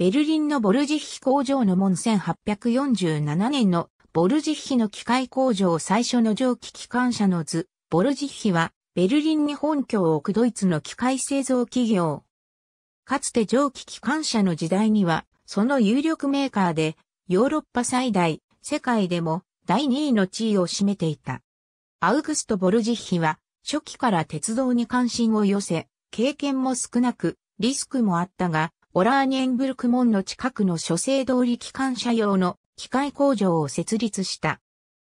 ベルリンのボルジッヒ工場の門1847年のボルジッヒの機械工場最初の蒸気機関車の図、ボルジッヒはベルリンに本拠を置くドイツの機械製造企業。かつて蒸気機関車の時代には、その有力メーカーで、ヨーロッパ最大、世界でも第2位の地位を占めていた。アウグスト・ボルジッヒは、初期から鉄道に関心を寄せ、経験も少なく、リスクもあったが、オラーニェンブルク門の近くの諸生通り機関車用の機械工場を設立した。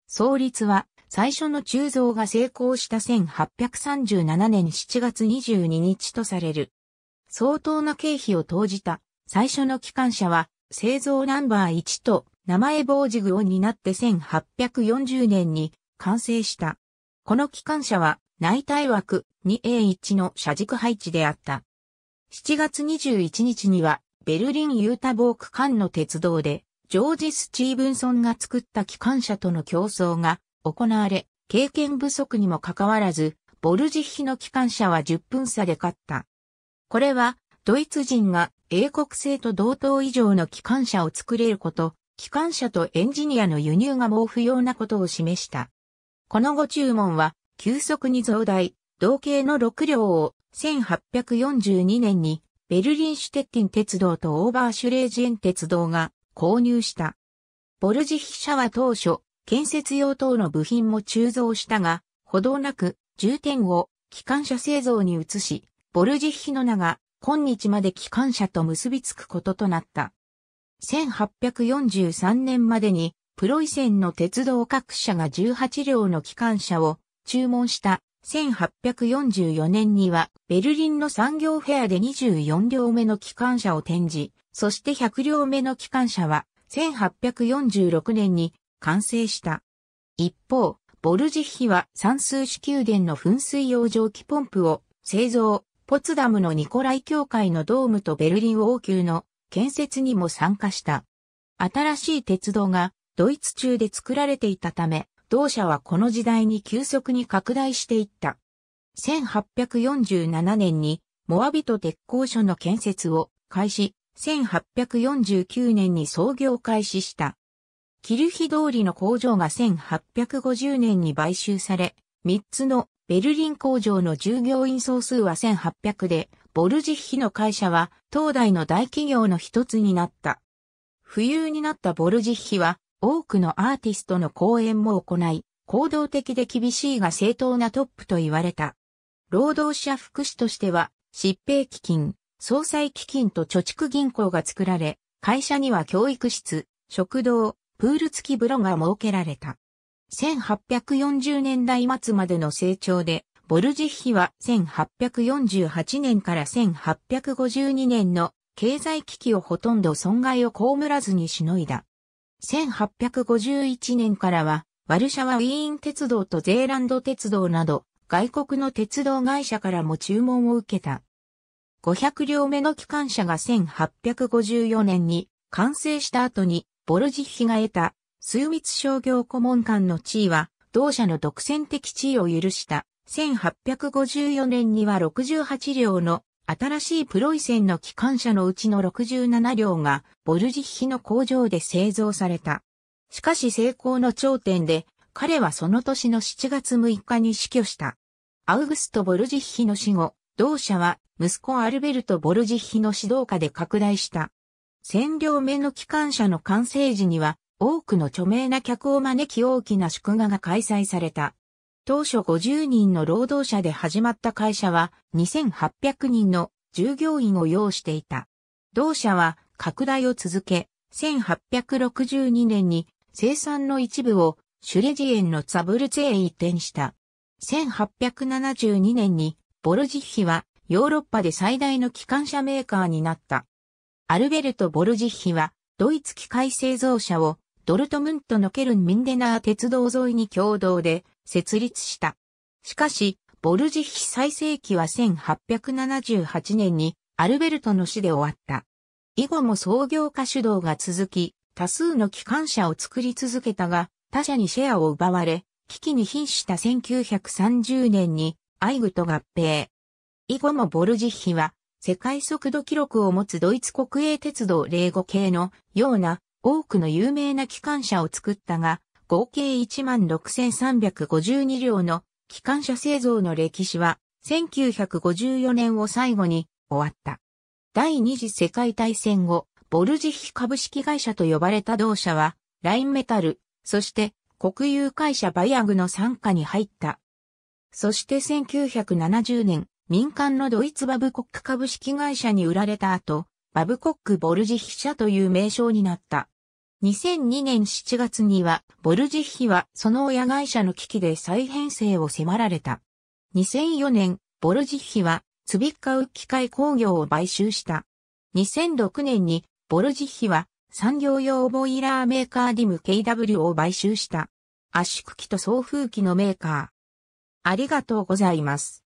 創立は最初の鋳造が成功した1837年7月22日とされる。相当な経費を投じた最初の機関車は製造ナンバー1と名前防ジグを担って1840年に完成した。この機関車は内対枠 2A1 の車軸配置であった。7月21日には、ベルリン・ユータボーク間の鉄道で、ジョージ・スチーブンソンが作った機関車との競争が行われ、経験不足にもかかわらず、ボルジッヒの機関車は10分差で勝った。これは、ドイツ人が英国製と同等以上の機関車を作れること、機関車とエンジニアの輸入がもう不要なことを示した。このご注文は、急速に増大、同型の6両を1842年にベルリンシュテッティン鉄道とオーバーシュレージエン鉄道が購入した。ボルジヒ社は当初、建設用等の部品も鋳造したが、ほどなく重点を機関車製造に移し、ボルジヒの名が今日まで機関車と結びつくこととなった。1843年までにプロイセンの鉄道各社が18両の機関車を注文した1844年にはベルリンの産業フェアで24両目の機関車を展示、そして100両目の機関車は1846年に完成した。一方、ボルジッヒは算数式宮殿の噴水用蒸気ポンプを製造、ポツダムのニコライ教会のドームとベルリン王宮の建設にも参加した。新しい鉄道がドイツ中で作られていたため、同社はこの時代に急速に拡大していった。1847年にモアビト鉄工所の建設を開始、1849年に創業開始した。キルヒ通りの工場が1850年に買収され、3つのベルリン工場の従業員総数は1800で、ボルジッヒの会社は東大の大企業の一つになった。富になったボルジッヒは多くのアーティストの講演も行い、行動的で厳しいが正当なトップと言われた。労働者福祉としては、疾病基金、総裁基金と貯蓄銀行が作られ、会社には教育室、食堂、プール付き風呂が設けられた。1840年代末までの成長で、ボルジッヒは1848年から1852年の経済危機をほとんど損害を被らずにしのいだ。1851年からは、ワルシャワウィーン鉄道とゼーランド鉄道など、外国の鉄道会社からも注文を受けた。500両目の機関車が1854年に完成した後に、ボルジッヒが得た、水密商業顧問官の地位は、同社の独占的地位を許した。1854年には68両の新しいプロイセンの機関車のうちの67両がボルジッヒの工場で製造された。しかし成功の頂点で、彼はその年の7月6日に死去した。アウグスト・ボルジッヒの死後、同社は息子アルベルト・ボルジッヒの指導下で拡大した。占領目の機関車の完成時には、多くの著名な客を招き大きな祝賀が開催された。当初50人の労働者で始まった会社は2800人の従業員を要していた。同社は拡大を続け、1862年に生産の一部をシュレジエンのザブルツへ移転した。1872年にボルジッヒはヨーロッパで最大の機関車メーカーになった。アルベルト・ボルジッヒはドイツ機械製造車をドルトムントのケルン・ミンデナー鉄道沿いに共同で設立した。しかし、ボルジヒ最盛期は1878年にアルベルトの死で終わった。以後も創業家主導が続き、多数の機関車を作り続けたが、他社にシェアを奪われ、危機に瀕した1930年にアイグと合併。以後もボルジヒは世界速度記録を持つドイツ国営鉄道05系のような多くの有名な機関車を作ったが、合計16,352両の機関車製造の歴史は1954年を最後に終わった。第二次世界大戦後、ボルジヒ株式会社と呼ばれた同社は、ラインメタル、そして国有会社バイアグの傘下に入った。そして1970年、民間のドイツバブコック株式会社に売られた後、バブコックボルジヒ社という名称になった。2002年7月には、ボルジッヒはその親会社の危機で再編成を迫られた。2004年、ボルジッヒは、ツビッカウ機械工業を買収した。2006年に、ボルジッヒは、産業用ボイラーメーカーディム KW を買収した。圧縮機と送風機のメーカー。ありがとうございます。